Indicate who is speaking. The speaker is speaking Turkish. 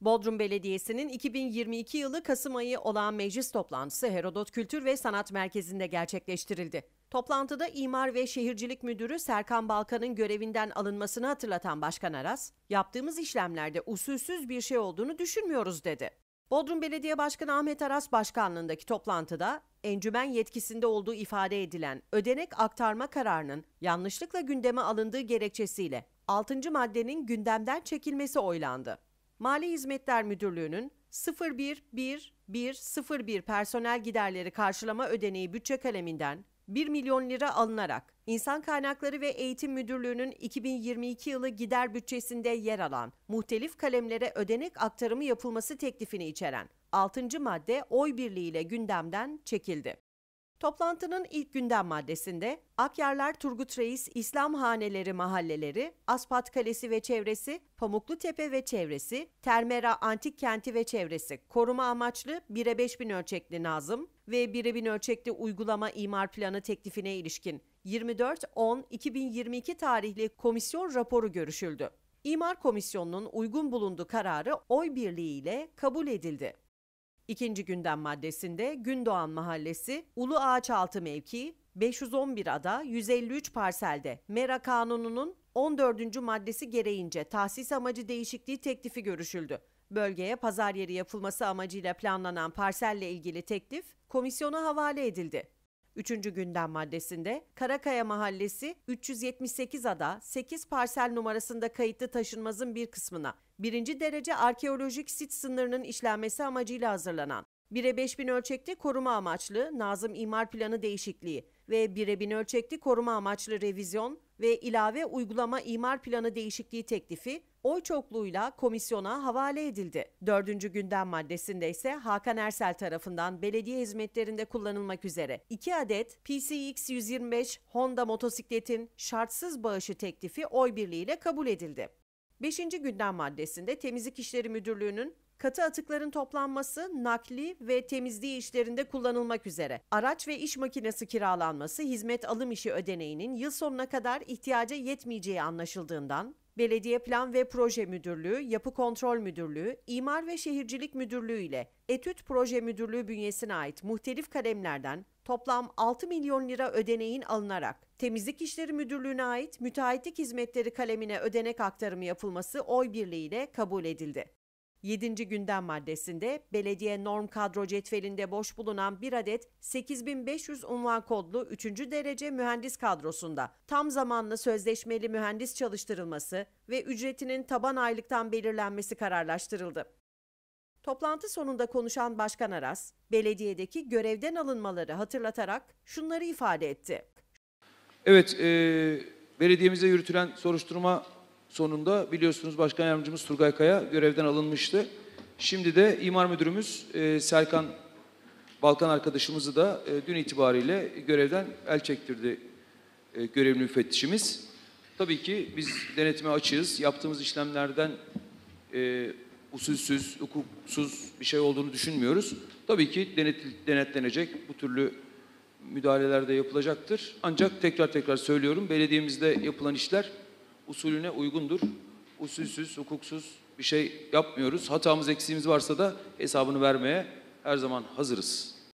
Speaker 1: Bodrum Belediyesi'nin 2022 yılı Kasım ayı olan meclis toplantısı Herodot Kültür ve Sanat Merkezi'nde gerçekleştirildi. Toplantıda İmar ve Şehircilik Müdürü Serkan Balkan'ın görevinden alınmasını hatırlatan Başkan Aras, yaptığımız işlemlerde usulsüz bir şey olduğunu düşünmüyoruz dedi. Bodrum Belediye Başkanı Ahmet Aras başkanlığındaki toplantıda encümen yetkisinde olduğu ifade edilen ödenek aktarma kararının yanlışlıkla gündeme alındığı gerekçesiyle 6. maddenin gündemden çekilmesi oylandı. Mali Hizmetler Müdürlüğü'nün 011101 personel giderleri karşılama ödeneği bütçe kaleminden 1 milyon lira alınarak İnsan Kaynakları ve Eğitim Müdürlüğü'nün 2022 yılı gider bütçesinde yer alan muhtelif kalemlere ödenek aktarımı yapılması teklifini içeren 6. madde oy birliğiyle gündemden çekildi. Toplantının ilk gündem maddesinde Akyarlar Turgut Reis İslam Haneleri Mahalleleri, Aspat Kalesi ve çevresi, Pamuklu Tepe ve çevresi, Termera Antik Kenti ve çevresi koruma amaçlı 1'e 5000 ölçekli Nazım ve 1'e 1000 ölçekli uygulama imar planı teklifine ilişkin 24-10-2022 tarihli komisyon raporu görüşüldü. İmar Komisyonu'nun uygun bulunduğu kararı oy birliğiyle kabul edildi. İkinci gündem maddesinde Gündoğan Mahallesi, Ulu Ağaçaltı Mevki 511 ada 153 parselde Mera Kanunu'nun 14. maddesi gereğince tahsis amacı değişikliği teklifi görüşüldü. Bölgeye pazar yeri yapılması amacıyla planlanan parselle ilgili teklif komisyona havale edildi. Üçüncü gündem maddesinde Karakaya Mahallesi 378 ada 8 parsel numarasında kayıtlı taşınmazın bir kısmına birinci derece arkeolojik sit sınırının işlenmesi amacıyla hazırlanan 1'e 5000 ölçekli koruma amaçlı Nazım İmar Planı değişikliği ve birebin ölçekli koruma amaçlı revizyon ve ilave uygulama imar planı değişikliği teklifi oy çokluğuyla komisyona havale edildi. Dördüncü gündem maddesinde ise Hakan Ersel tarafından belediye hizmetlerinde kullanılmak üzere 2 adet PCX 125 Honda motosikletin şartsız bağışı teklifi oy birliğiyle kabul edildi. Beşinci gündem maddesinde Temizlik İşleri Müdürlüğü'nün Katı atıkların toplanması, nakli ve temizliği işlerinde kullanılmak üzere. Araç ve iş makinesi kiralanması hizmet alım işi ödeneğinin yıl sonuna kadar ihtiyaca yetmeyeceği anlaşıldığından Belediye Plan ve Proje Müdürlüğü, Yapı Kontrol Müdürlüğü, İmar ve Şehircilik Müdürlüğü ile Etüt Proje Müdürlüğü bünyesine ait muhtelif kalemlerden toplam 6 milyon lira ödeneğin alınarak Temizlik İşleri Müdürlüğü'ne ait müteahhitlik hizmetleri kalemine ödenek aktarımı yapılması oy birliğiyle kabul edildi. 7. gündem maddesinde belediye norm kadro cetvelinde boş bulunan bir adet 8500 unvan kodlu 3. derece mühendis kadrosunda tam zamanlı sözleşmeli mühendis çalıştırılması ve ücretinin taban aylıktan belirlenmesi kararlaştırıldı. Toplantı sonunda konuşan Başkan Aras, belediyedeki görevden alınmaları hatırlatarak şunları ifade etti.
Speaker 2: Evet, e, belediyemize yürütülen soruşturma sonunda biliyorsunuz Başkan Yardımcımız Turgay Kaya görevden alınmıştı. Şimdi de İmar müdürümüz e, Serkan Balkan arkadaşımızı da e, dün itibariyle görevden el çektirdi e, görevli müfettişimiz. Tabii ki biz denetime açığız. Yaptığımız işlemlerden e, usulsüz, hukuksuz bir şey olduğunu düşünmüyoruz. Tabii ki denet, denetlenecek bu türlü müdahalelerde yapılacaktır. Ancak tekrar tekrar söylüyorum belediyemizde yapılan işler usulüne uygundur. Usulsüz, hukuksuz bir şey yapmıyoruz. Hatamız, eksiğimiz varsa da hesabını vermeye her zaman hazırız.